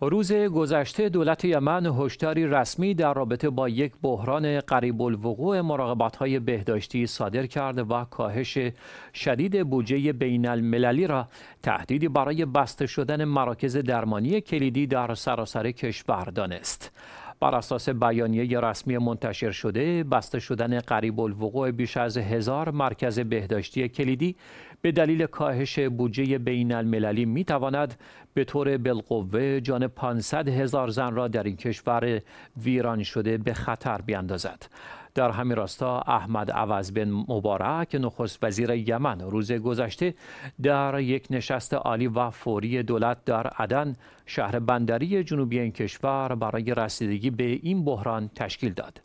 روز گذشته دولت یمن هشداری رسمی در رابطه با یک بحران قریب الوقوع مراقبت های بهداشتی صادر کرد و کاهش شدید بودجه بین المللی را تهدیدی برای بسته شدن مراکز درمانی کلیدی در سراسر کشور دانست. بر اساس بیانیه رسمی منتشر شده بسته شدن قریب الوقوع بیش از هزار مرکز بهداشتی کلیدی به دلیل کاهش بودجه بین المللی می تواند به طور بالقوه جان 500 هزار زن را در این کشور ویران شده به خطر بیاندازد در همین راستا احمد عوض بن مبارک نخست وزیر یمن روز گذشته در یک نشست عالی و فوری دولت در عدن شهر بندری جنوبی این کشور برای رسیدگی به این بحران تشکیل داد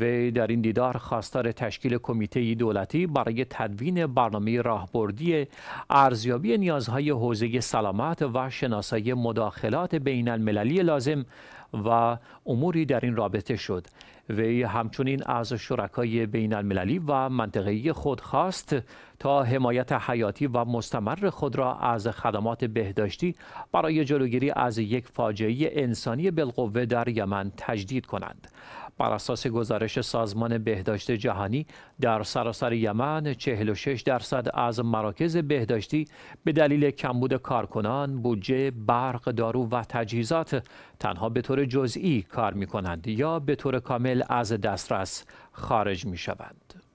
وی در این دیدار خواستار تشکیل کمیته دولتی برای تدوین برنامه راهبردی ارزیابی نیازهای حوزه سلامت و شناسایی مداخلات بین المللی لازم و اموری در این رابطه شد وی همچنین از شرکای بین المللی و منطقه خود خواست تا حمایت حیاتی و مستمر خود را از خدمات بهداشتی برای جلوگیری از یک فاجعه انسانی بالقوه در یمن تجدید کنند بر اساس گزارش سازمان بهداشت جهانی در سراسر یمن 46 درصد از مراکز بهداشتی به دلیل کمبود کارکنان، بودجه، برق، دارو و تجهیزات تنها به طور جزئی کار می یا به طور کامل از دسترس خارج می شوند.